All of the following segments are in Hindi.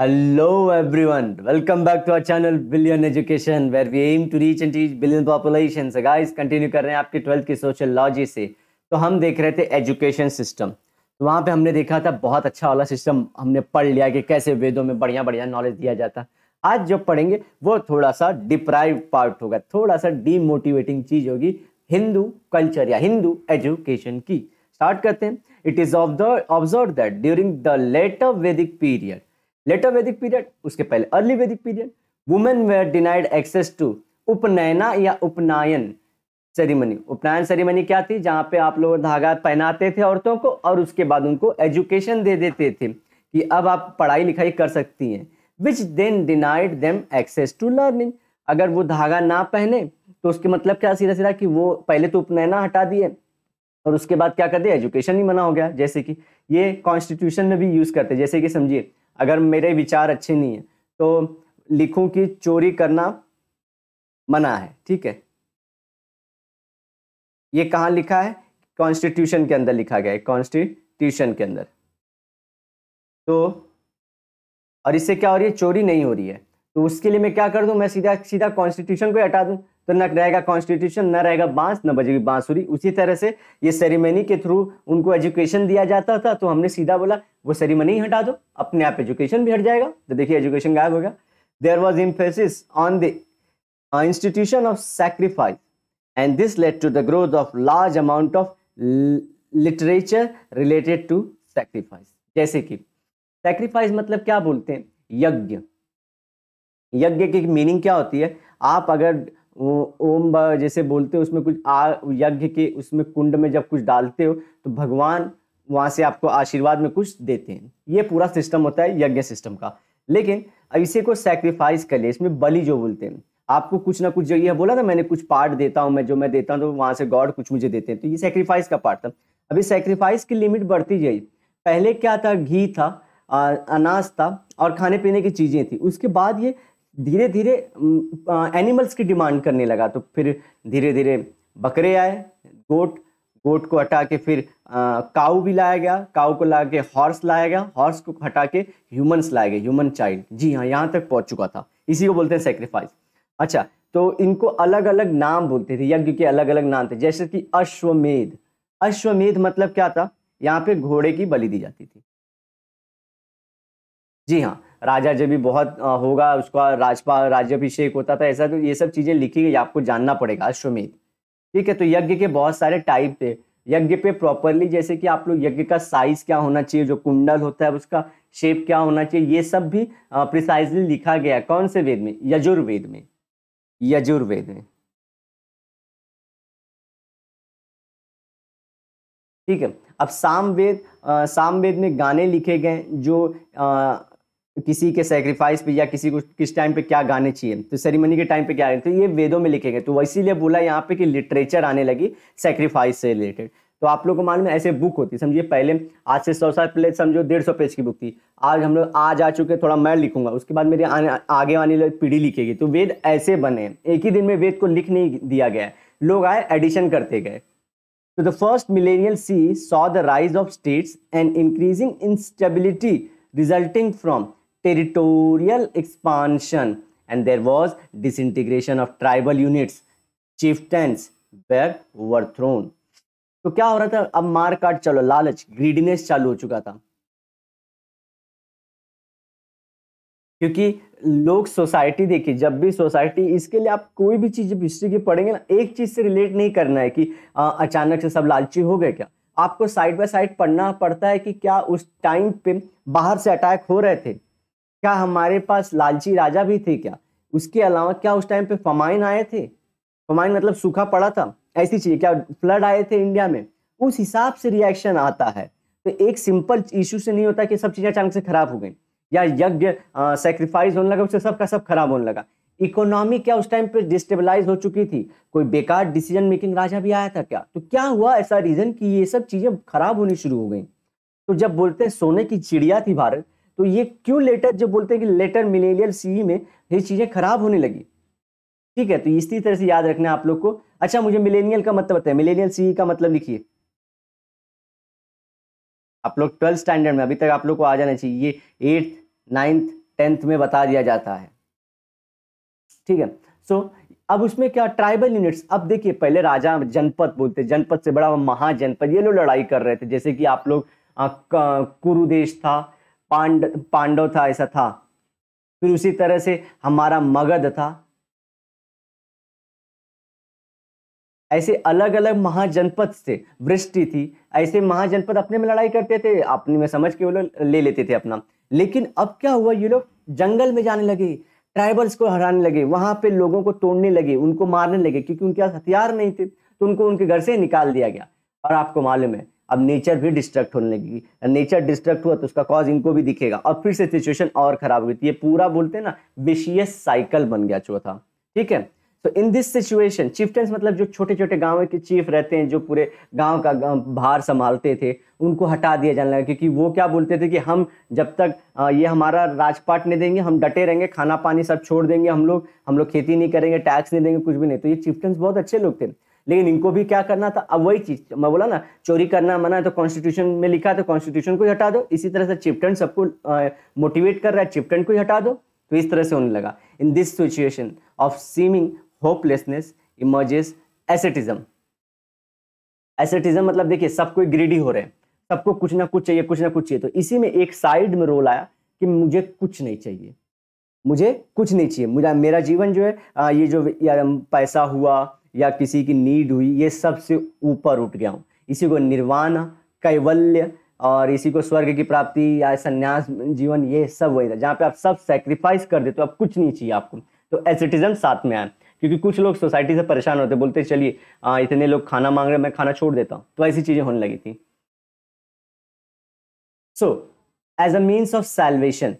Hello everyone, welcome back to our channel Billion Education where we aim to reach and teach billion population. So guys, continue कर रहे हैं आपके ट्वेल्थ की सोशलॉजी से तो हम देख रहे थे एजुकेशन सिस्टम तो वहाँ पे हमने देखा था बहुत अच्छा वाला सिस्टम हमने पढ़ लिया कि कैसे वेदों में बढ़िया बढ़िया नॉलेज दिया जाता आज जो पढ़ेंगे वो थोड़ा सा डिप्राइव पार्ट होगा थोड़ा सा डीमोटिवेटिंग चीज़ होगी हिंदू कल्चर या हिंदू एजुकेशन की स्टार्ट करते हैं it is of the observe that during the later Vedic period later Vedic period उसके पहले early Vedic period women were denied access to upanayana या उपनायन सेरेमनी उपनयन सेरिमनी क्या थी जहाँ पे आप लोग धागा पहनाते थे औरतों को और उसके बाद उनको एजुकेशन दे देते थे कि अब आप पढ़ाई लिखाई कर सकती हैं which then denied them access to learning अगर वो धागा ना पहने तो उसके मतलब क्या सीधा सीधा कि वो पहले तो उपनयना हटा दिए और उसके बाद क्या कर दिया एजुकेशन ही मना हो गया जैसे कि ये कॉन्स्टिट्यूशन में भी यूज़ करते जैसे कि समझिए अगर मेरे विचार अच्छे नहीं हैं तो लिखूं कि चोरी करना मना है ठीक है ये कहाँ लिखा है कॉन्स्टिट्यूशन के अंदर लिखा गया है कॉन्स्टिट्यूशन के अंदर तो और इससे क्या हो रही है चोरी नहीं हो रही है तो उसके लिए मैं क्या कर दूं मैं सीधा सीधा कॉन्स्टिट्यूशन को हटा दूं तो न रहेगा कॉन्स्टिट्यूशन न रहेगा बांस न बजेगी बांसुरी उसी तरह से ये सेरेमनी के थ्रू उनको एजुकेशन दिया जाता था तो हमने सीधा बोला वो सेरेमनी ही हटा दो अपने आप एजुकेशन भी हट जाएगा तो देखिए एजुकेशन गायब होगा there was emphasis on the institution of sacrifice and this led to the growth of large amount of literature related to sacrifice जैसे कि सेक्रीफाइस मतलब क्या बोलते हैं यज्ञ यज्ञ की मीनिंग क्या होती है आप अगर ओम जैसे बोलते हो उसमें कुछ आ यज्ञ के उसमें कुंड में जब कुछ डालते हो तो भगवान वहाँ से आपको आशीर्वाद में कुछ देते हैं ये पूरा सिस्टम होता है यज्ञ सिस्टम का लेकिन इसे को सेक्रीफाइस कर लिए इसमें बलि जो बोलते हैं आपको कुछ ना कुछ जो यह बोला ना मैंने कुछ पार्ट देता हूँ मैं जो मैं देता हूँ तो वहाँ से गॉड कुछ मुझे देते हैं तो ये सेक्रीफाइस का पार्ट था अभी सेक्रीफाइस की लिमिट बढ़ती जाए पहले क्या था घी था अनाज था और खाने पीने की चीज़ें थी उसके बाद ये धीरे धीरे एनिमल्स की डिमांड करने लगा तो फिर धीरे धीरे बकरे आए गोट गोट को हटा के फिर काऊ भी लाया गया काऊ को ला के हॉर्स लाया गया हॉर्स को हटा के ह्यूमन्स लाए गए ह्यूमन चाइल्ड जी हाँ यहाँ तक पहुँच चुका था इसी को बोलते हैं सेक्रीफाइस अच्छा तो इनको अलग अलग नाम बोलते थे यज्ञ के अलग अलग नाम थे जैसे कि अश्वमेध अश्वमेध मतलब क्या था यहाँ पे घोड़े की बलि दी जाती थी जी हाँ राजा जब भी बहुत होगा उसका राजपा राज्यभिषेक होता था ऐसा तो ये सब चीज़ें लिखी गई आपको जानना पड़ेगा अश्वमेध ठीक है तो यज्ञ के बहुत सारे टाइप थे यज्ञ पे प्रॉपरली जैसे कि आप लोग यज्ञ का साइज क्या होना चाहिए जो कुंडल होता है उसका शेप क्या होना चाहिए ये सब भी प्रिसाइजली लिखा गया कौन से वेद में यजुर्वेद में यजुर्वेद में ठीक है अब सामवेद सामवेद में गाने लिखे गए जो किसी के सेक्रीफाइस पे या किसी को किस टाइम पे क्या गाने चाहिए तो सेरेमनी के टाइम पे क्या गाने तो ये वेदों में लिखे गए तो इसीलिए बोला यहाँ पे कि लिटरेचर आने लगी सेक्रीफाइस से रिलेटेड तो आप लोग को मालूम है ऐसे बुक होती समझिए पहले आज से सौ साल पहले समझो डेढ़ सौ पेज की बुक थी आज हम लोग आज आ चुके थोड़ा मैं लिखूंगा उसके बाद मेरी आने, आगे वाली पीढ़ी लिखेगी तो वेद ऐसे बने एक ही दिन में वेद को लिख नहीं दिया गया लोग आए एडिशन करते गए तो the first millennial C saw the rise of states and increasing instability resulting from territorial expansion and there was disintegration of tribal units chieftains were overthrown तो क्या हो रहा था अब मार काट चलो लालच ग्रीडनेस चालू हो चुका था क्योंकि लोग सोसाइटी देखिए जब भी सोसाइटी इसके लिए आप कोई भी चीज़ जब हिस्ट्री की पढ़ेंगे ना एक चीज़ से रिलेट नहीं करना है कि आ, अचानक से सब लालची हो गए क्या आपको साइड बाय साइड पढ़ना पड़ता है कि क्या उस टाइम पे बाहर से अटैक हो रहे थे क्या हमारे पास लालची राजा भी थे क्या उसके अलावा क्या उस टाइम पे फमाइन आए थे फमाइन मतलब सूखा पड़ा था ऐसी चीज क्या फ्लड आए थे इंडिया में उस हिसाब से रिएक्शन आता है तो एक सिंपल इशू से नहीं होता कि सब चीज़ें अचानक से खराब हो गई या यज्ञ सेक्रीफाइस होने लगा उससे सब का सब खराब होने लगा इकोनॉमी क्या उस टाइम पे डिस्टेबलाइज हो चुकी थी कोई बेकार डिसीजन मेकिंग राजा भी आया था क्या तो क्या हुआ ऐसा रीजन कि ये सब चीज़ें खराब होनी शुरू हो गई तो जब बोलते हैं सोने की चिड़िया थी भारत तो ये क्यों लेटर जो बोलते हैं कि लेटर मिलेनियल सी में ये चीज़ें खराब होने लगी ठीक है तो इसी तरह से याद रखना आप लोग को अच्छा मुझे मिलेनियल का मतलब बताया मिलेनियल सी का मतलब लिखिए आप लोग ट्वेल्थ स्टैंडर्ड में अभी तक आप लोग को आ जाना चाहिए ये एट्थ नाइन्थ टेंथ में बता दिया जाता है ठीक है सो so, अब उसमें क्या ट्राइबल यूनिट्स अब देखिए पहले राजा जनपद बोलते जनपद से बड़ा महाजनपद ये लोग लड़ाई कर रहे थे जैसे कि आप लोग कुरु देश था पांड पांडव था ऐसा था फिर उसी तरह से हमारा मगध था ऐसे अलग अलग महाजनपद से वृष्टि थी ऐसे महाजनपद अपने में लड़ाई करते थे अपने में समझ के वो लोग ले लेते थे अपना लेकिन अब क्या हुआ ये लोग जंगल में जाने लगे ट्राइबल्स को हराने लगे वहां पे लोगों को तोड़ने लगे उनको मारने लगे क्योंकि उनके पास हथियार नहीं थे तो उनको उनके घर से निकाल दिया गया और आपको मालूम है अब नेचर भी डिस्ट्रक्ट होने लगेगी नेचर डिस्ट्रक्ट हुआ तो उसका कॉज इनको भी दिखेगा और फिर से सिचुएशन और खराब हुई थी तो ये पूरा बोलते हैं ना विशियस साइकिल बन गया चौथा ठीक है तो इन दिस सिचुएशन चीफ्टेंस मतलब जो छोटे छोटे गाँव के चीफ रहते हैं जो पूरे गाँव का भार संभालते थे उनको हटा दिया जाने लगा क्योंकि वो क्या बोलते थे कि हम जब तक ये हमारा राजपाट नहीं देंगे हम डटे रहेंगे खाना पानी सब छोड़ देंगे हम लोग हम लोग खेती नहीं करेंगे टैक्स नहीं देंगे कुछ भी नहीं तो ये चीफ्टेंस बहुत अच्छे लोग थे लेकिन इनको भी क्या करना था अब वही चीज मैं बोला ना चोरी करना मना है तो कॉन्स्टिट्यूशन में लिखा तो कॉन्स्टिट्यूशन को हटा दो इसी तरह से चिपटन सबको मोटिवेट कर रहा है चिपटन को हटा दो तो इस तरह से होने लगा in this situation of seeming hopelessness emerges asceticism asceticism मतलब देखिए सब कोई ग्रीडी हो रहे हैं सबको कुछ ना कुछ चाहिए कुछ ना कुछ चाहिए तो इसी में एक साइड में रोल आया कि मुझे कुछ नहीं चाहिए मुझे कुछ नहीं चाहिए मुझे मेरा जीवन जो है ये जो पैसा हुआ या किसी की नीड हुई ये सबसे ऊपर उठ गया हूँ इसी को निर्वाण कैवल्य और इसी को स्वर्ग की प्राप्ति या संन्यास जीवन ये सब वही था जहाँ पे आप सब सेक्रीफाइस कर देते हो तो कुछ नहीं चाहिए आपको तो एसिटिज्म साथ में आए क्योंकि कुछ लोग सोसाइटी से परेशान होते बोलते चलिए इतने लोग खाना मांग रहे मैं खाना छोड़ देता हूँ तो ऐसी चीज़ें होने लगी थी so as a means of salvation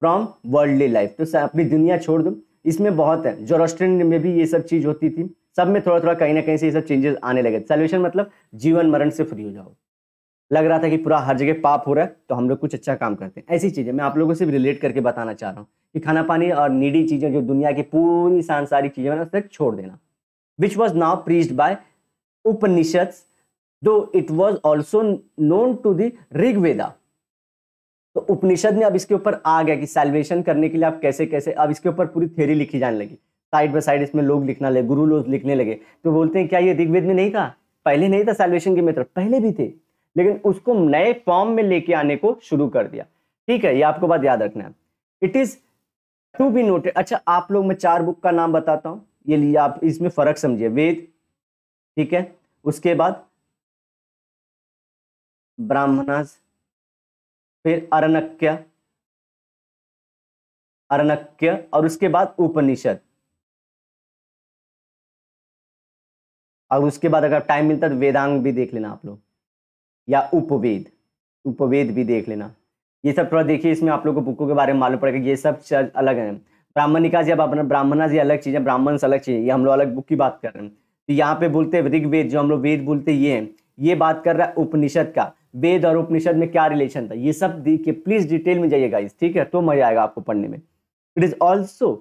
from worldly life तो अपनी दुनिया छोड़ दो इसमें बहुत है जोरोस्ट्रियन में भी ये सब चीज़ होती थी सब में थोड़ा थोड़ा कहीं ना कहीं से ये सब चेंजेस आने लगे सल्वेशन मतलब जीवन मरण से फ्री हो जाओ लग रहा था कि पूरा हर जगह पाप हो रहा है तो हम लोग कुछ अच्छा काम करते हैं ऐसी चीज़ें मैं आप लोगों से रिलेट करके बताना चाह रहा हूँ कि खाना पानी और नीडी चीज़ें जो दुनिया की पूरी सांसारिक चीज़ें मैंने उस छोड़ देना which was now preached by Upanishad though it was also known to the Rigveda तो उपनिषद में अब इसके ऊपर आ गया कि सेल्वेशन करने के लिए आप कैसे कैसे अब इसके ऊपर पूरी थ्योरी लिखी जाने लगी साइड बाई साइड इसमें लोग लिखना लगे गुरु लोग लिखने लगे तो बोलते हैं क्या ये दिग्वेद में नहीं था पहले नहीं था सेल्वेशन के मित्र पहले भी थे लेकिन उसको नए फॉर्म में लेके आने को शुरू कर दिया ठीक है ये आपको बात याद रखना है it is to be noted अच्छा आप लोग मैं चार बुक का नाम बताता हूँ ये लिए आप इसमें फर्क समझिए वेद ठीक है उसके बाद ब्राह्मणास फिर अरणक्य अरणक्य और उसके बाद उपनिषद और उसके बाद अगर टाइम मिलता है तो वेदांग भी देख लेना आप लोग या उपवेद उपवेद भी देख लेना ये सब थोड़ा देखिए इसमें आप लोग को बुकों के बारे में मालूम पड़ेगा ये सब अलग है ब्राह्मणिका जी अब अपना ब्राह्मणा जी अलग चीज़ है ब्राह्मण अलग चीज़ है ये हम लोग अलग बुक की बात कर रहे हैं तो यहाँ पे बोलते हैं ऋग्वेद जो हम लोग वेद बोलते हैं ये हैं ये बात कर रहा है उपनिषद का वेद और उपनिषद में क्या रिलेशन था ये सब देखिए प्लीज डिटेल में जाइएगा इस ठीक है तो मजा आएगा आपको पढ़ने में it is also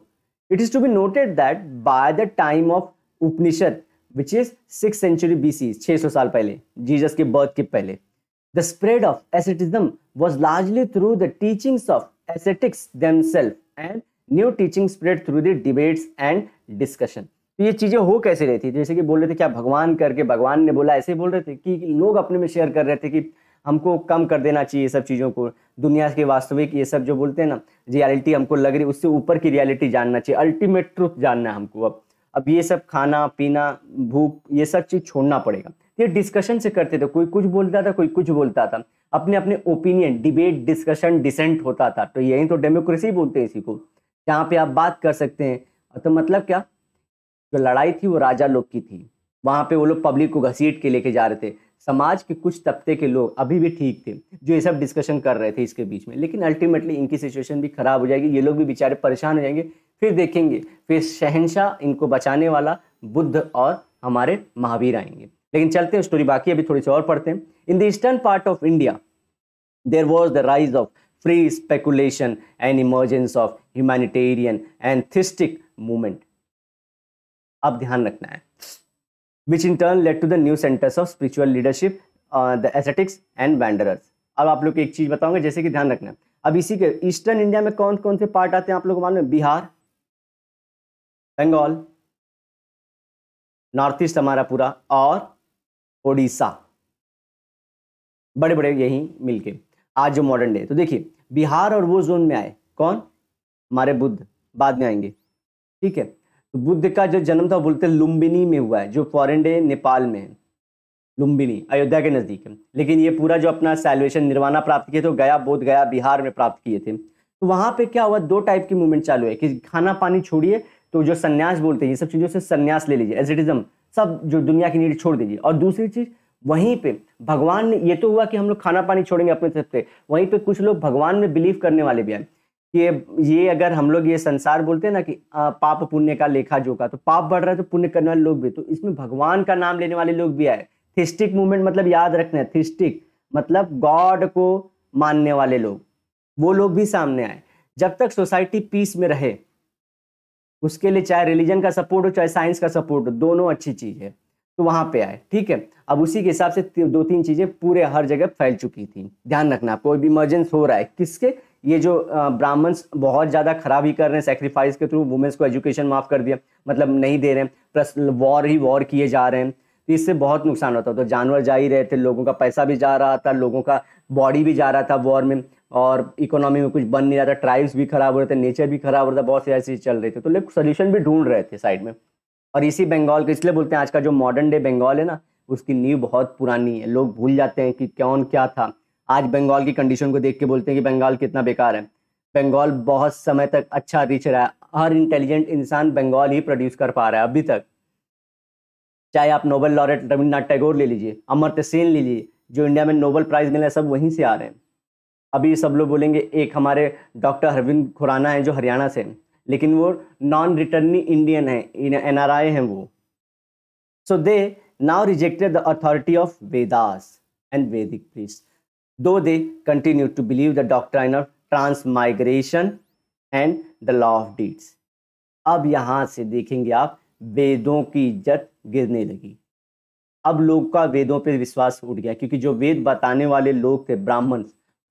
it is to be noted that by the time of Upanishad which is six century B C छः सौ साल पहले जीजस के बर्थ के पहले the spread of asceticism was largely through the teachings of ascetics them and new teaching spread through the debates and discussion तो ये चीज़ें हो कैसे रही थी जैसे कि बोल रहे थे क्या भगवान करके भगवान ने बोला ऐसे बोल रहे थे कि लोग अपने में शेयर कर रहे थे कि हमको कम कर देना चाहिए सब चीज़ों को दुनिया के वास्तविक ये सब जो बोलते हैं ना रियलिटी हमको लग रही उससे ऊपर की रियलिटी जानना चाहिए अल्टीमेट ट्रूथ जानना है हमको अब अब ये सब खाना पीना भूख ये सब चीज़ छोड़ना पड़ेगा ये डिस्कशन से करते थे कोई कुछ बोलता था कोई कुछ बोलता था अपने अपने ओपिनियन डिबेट डिस्कशन डिसेंट होता था तो यही तो डेमोक्रेसी बोलते हैं इसी को जहाँ पे आप बात कर सकते हैं तो मतलब क्या जो लड़ाई थी वो राजा लोग की थी वहाँ पे वो लोग पब्लिक को घसीट के लेके जा रहे थे समाज के कुछ तबके के लोग अभी भी ठीक थे जो ये सब डिस्कशन कर रहे थे इसके बीच में लेकिन अल्टीमेटली इनकी सिचुएशन भी खराब हो जाएगी ये लोग भी बेचारे परेशान हो जाएंगे फिर देखेंगे फिर शहनशाह इनको बचाने वाला बुद्ध और हमारे महावीर आएंगे लेकिन चलते हैं स्टोरी बाकी अभी थोड़ी सी और पढ़ते हैं in the eastern part of India there was the rise of free speculation and emergence of humanitarian and theistic movement अब ध्यान रखना है which in turn led to the new centres of spiritual leadership the ascetics and wanderers अब आप लोग एक चीज़ बताऊंगा जैसे कि ध्यान रखना है अब इसी के ईस्टर्न इंडिया में कौन कौन से पार्ट आते हैं आप लोग मालूम बिहार बंगाल नॉर्थ ईस्ट हमारा पूरा और उड़ीसा बड़े बड़े यहीं मिलके आज जो मॉडर्न डे तो देखिए बिहार और वो जोन में आए कौन हमारे बुद्ध बाद में आएंगे ठीक है तो बुद्ध का जो जन्म था बोलते लुम्बिनी में हुआ है जो फॉरेन डे नेपाल में है लुम्बिनी अयोध्या के नज़दीक है लेकिन ये पूरा जो अपना सेल्वेशन निर्वाणा प्राप्त किए थे गया बोध गया बिहार में प्राप्त किए थे तो वहाँ पे क्या हुआ दो टाइप की मूवमेंट चालू है कि खाना पानी छोड़िए तो जो सन्यास बोलते हैं ये सब चीज़ों से सन्यास ले लीजिए एजिटिज्म सब जो दुनिया की नीड छोड़ दीजिए और दूसरी चीज़ वहीं पे भगवान ने ये तो हुआ कि हम लोग खाना पानी छोड़ेंगे अपने तरफ से वहीं पे कुछ लोग भगवान में बिलीव करने वाले भी हैं कि ये अगर हम लोग ये संसार बोलते हैं ना कि आ, पाप पुण्य का लेखा जोखा तो पाप बढ़ रहा है तो पुण्य करने वाले लोग भी तो इसमें भगवान का नाम लेने वाले लोग भी आए थिस्टिक मूवमेंट मतलब याद रखना है थिस्टिक मतलब गॉड को मानने वाले लोग वो लोग भी सामने आए जब तक सोसाइटी पीस में रहे उसके लिए चाहे रिलीजन का सपोर्ट हो चाहे साइंस का सपोर्ट हो दोनों अच्छी चीज़ है तो वहाँ पे आए ठीक है अब उसी के हिसाब से दो तीन चीज़ें पूरे हर जगह फैल चुकी थी ध्यान रखना कोई भी इमरजेंस हो रहा है किसके ये जो ब्राह्मण्स बहुत ज़्यादा खराब ही कर रहे हैं सेक्रीफाइस के थ्रू वुमेंस को एजुकेशन माफ़ कर दिया मतलब नहीं दे रहे हैं प्लस वॉर ही वॉर किए जा रहे हैं तो इससे बहुत नुकसान होता तो जानवर जा ही रहे थे लोगों का पैसा भी जा रहा था लोगों का बॉडी भी जा रहा था वॉर में और इकोनॉमी में कुछ बन नहीं रहा था ट्राइब्स भी खराब हो रहे थे नेचर भी खराब हो रहा था बहुत सी ऐसी चल रही थी तो लोग सोल्यूशन भी ढूंढ रहे थे साइड में और इसी बंगाल को इसलिए बोलते हैं आज का जो मॉडर्न डे बंगाल है ना उसकी नींव बहुत पुरानी है लोग भूल जाते हैं कि कौन क्या था आज बंगाल की कंडीशन को देख के बोलते हैं कि बंगाल कितना बेकार है बंगाल बहुत समय तक अच्छा रिच रहा है हर इंटेलिजेंट इंसान बंगाल ही प्रोड्यूस कर पा रहा है अभी तक चाहे आप नोबेल लॉरेट रविन्द्रनाथ टैगोर ले लीजिए अमर्त्य सेन ले लीजिए जो इंडिया में नोबेल प्राइज़ मिले सब वहीं से आ रहे हैं अभी सब लोग बोलेंगे एक हमारे डॉक्टर अरविंद खुराना हैं जो हरियाणा से लेकिन वो नॉन रिटर्निंग इंडियन हैं एन आर आई हैं वो so they now rejected the authority of Vedas and Vedic priest though they continue to believe the doctor of transmigration and the law of deeds अब यहाँ से देखेंगे आप वेदों की इज्जत गिरने लगी अब लोग का वेदों पर विश्वास उठ गया क्योंकि जो वेद बताने वाले लोग थे ब्राह्मण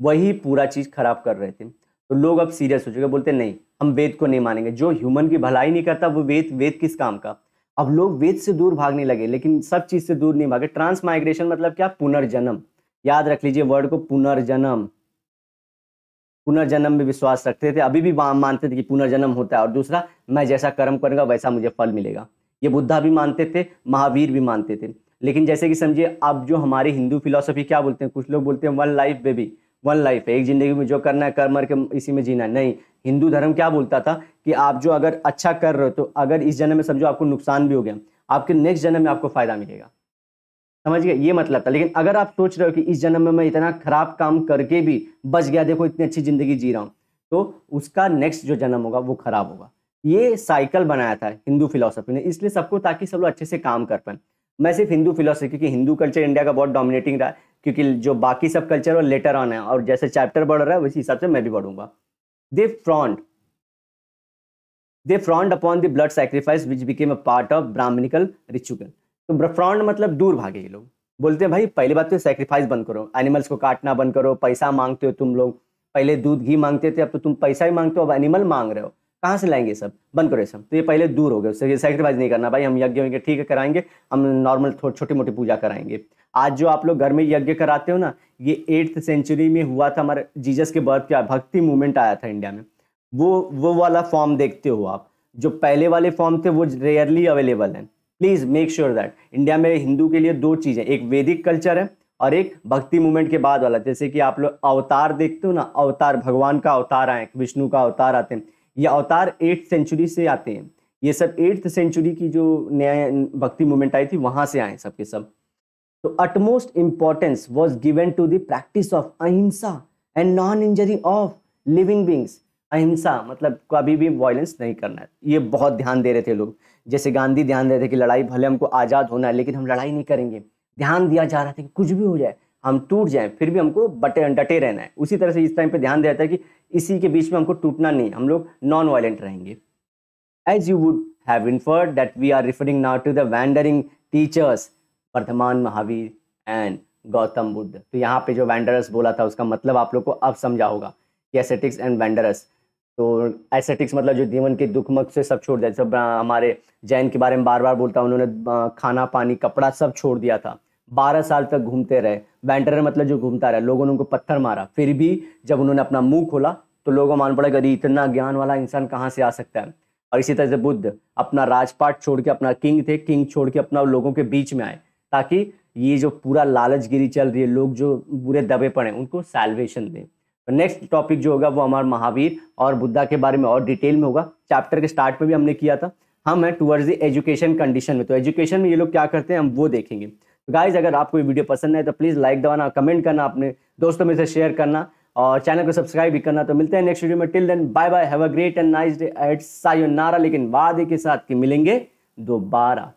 वही पूरा चीज़ खराब कर रहे थे तो लोग अब सीरियस हो चुके बोलते नहीं हम वेद को नहीं मानेंगे जो ह्यूमन की भलाई नहीं करता वो वेद वेद किस काम का अब लोग वेद से दूर भागने लगे लेकिन सब चीज़ से दूर नहीं भागे माइग्रेशन मतलब क्या पुनर्जन्म याद रख लीजिए वर्ड को पुनर्जन्म पुनर्जन्म में विश्वास रखते थे अभी भी मानते थे कि पुनर्जन्म होता है और दूसरा मैं जैसा कर्म करूंगा वैसा मुझे फल मिलेगा ये बुद्धा भी मानते थे महावीर भी मानते थे लेकिन जैसे कि समझिए अब जो हमारे हिंदू फिलोसफी क्या बोलते हैं कुछ लोग बोलते हैं one life baby one life है एक ज़िंदगी में जो करना है कर मर के इसी में जीना है नहीं हिंदू धर्म क्या बोलता था कि आप जो अगर अच्छा कर रहे हो तो अगर इस जन्म में समझो आपको नुकसान भी हो गया आपके नेक्स्ट जन्म में आपको फ़ायदा मिलेगा समझ गए ये मतलब था लेकिन अगर आप सोच रहे हो कि इस जन्म में मैं इतना खराब काम करके भी बच गया देखो इतनी अच्छी ज़िंदगी जी रहा हूँ तो उसका नेक्स्ट जो जन्म होगा वो खराब होगा ये साइकिल बनाया था हिंदू फिलोसफी ने इसलिए सबको ताकि सब लोग अच्छे से काम कर पाए मैं सिर्फ हिंदू फिलोसफी क्योंकि हिंदू कल्चर इंडिया का बहुत डोमिनेटिंग रहा क्योंकि जो बाकी सब कल्चर और लेटर ऑन है और जैसे चैप्टर बढ़ रहा है वैसे हिसाब से मैं भी बढ़ूंगा they frowned they frowned upon the blood sacrifice which became a part of Brahmanical ritual तो ब्रफ्रॉन्ड मतलब दूर भागे ये लोग बोलते हैं भाई पहली बात तो सेक्रीफाइस बंद करो एनिमल्स को काटना बंद करो पैसा मांगते हो तुम लोग पहले दूध घी मांगते थे अब तो तुम पैसा ही मांगते हो अब एनिमल मांग रहे हो कहाँ से लाएंगे सब बंद करो ये सब तो ये पहले दूर हो गए उससे सेक्रीफाइस नहीं करना भाई हम यज्ञ वज्ञ ठीक है कराएंगे हम नॉर्मल छोटी मोटी पूजा कराएंगे आज जो आप लोग घर में यज्ञ कराते हो ना ये एट्थ सेंचुरी में हुआ था हमारे जीजस के बर्थ का भक्ति मूवमेंट आया था इंडिया में वो वो वाला फॉर्म देखते हो आप जो पहले वाले फॉर्म थे वो रेयरली अवेलेबल हैं please make sure that India में हिंदू के लिए दो चीज़ें एक वैदिक कल्चर है और एक भक्ति मूवमेंट के बाद वाला जैसे कि आप लोग अवतार देखते हो ना अवतार भगवान का अवतार आए विष्णु का अवतार आते हैं ये अवतार एट्थ सेंचुरी से आते हैं ये सब एट्थ सेंचुरी की जो न्याय भक्ति मूवमेंट आई थी वहाँ से आए सबके सब तो utmost importance was given to the practice of ahimsa and non injury of living beings अहिंसा मतलब कभी भी वायलेंस नहीं करना है ये बहुत ध्यान दे रहे थे लोग जैसे गांधी ध्यान दे रहे थे कि लड़ाई भले हमको आज़ाद होना है लेकिन हम लड़ाई नहीं करेंगे ध्यान दिया जा रहा था कि कुछ भी हो जाए हम टूट जाएं फिर भी हमको बटे डटे रहना है उसी तरह से इस टाइम पे ध्यान दिया जाता है कि इसी के बीच में हमको टूटना नहीं हम लोग नॉन वायलेंट रहेंगे as you would have inferred that we are referring now to the wandering teachers Vardhaman Mahavir and Gautam Buddha तो यहाँ पे जो वैंडरस बोला था उसका मतलब आप लोग को अब समझा होगा कि एसेटिक्स एंड वैंडरस तो एसेटिक्स मतलब जो जीवन के दुख मख से सब छोड़ दिया सब हमारे जैन के बारे में बार बार बोलता हूँ उन्होंने खाना पानी कपड़ा सब छोड़ दिया था बारह साल तक घूमते रहे वेंटर मतलब जो घूमता रहा लोगों ने उनको पत्थर मारा फिर भी जब उन्होंने अपना मुंह खोला तो लोगों को मान पड़ा कि अरे इतना ज्ञान वाला इंसान कहाँ से आ सकता है और इसी तरह से बुद्ध अपना राजपाट छोड़ के अपना किंग थे किंग छोड़ के अपना लोगों के बीच में आए ताकि ये जो पूरा लालचगिरी चल रही है लोग जो बुरे दबे पड़े उनको सेल्वेशन दें नेक्स्ट टॉपिक जो होगा वो हमारा महावीर और बुद्धा के बारे में और डिटेल में होगा चैप्टर के स्टार्ट में भी हमने किया था हम है टूवर्ड्स द एजुकेशन कंडीशन में तो एजुकेशन में ये लोग क्या करते हैं हम वो देखेंगे तो गाइज अगर आपको ये वीडियो पसंद है तो प्लीज़ लाइक दबाना कमेंट करना अपने दोस्तों में से शेयर करना और चैनल को सब्सक्राइब भी करना तो मिलते हैं नेक्स्ट वीडियो में till then bye bye have a great and nice day एट सायोनारा लेकिन वादे के साथ के मिलेंगे दोबारा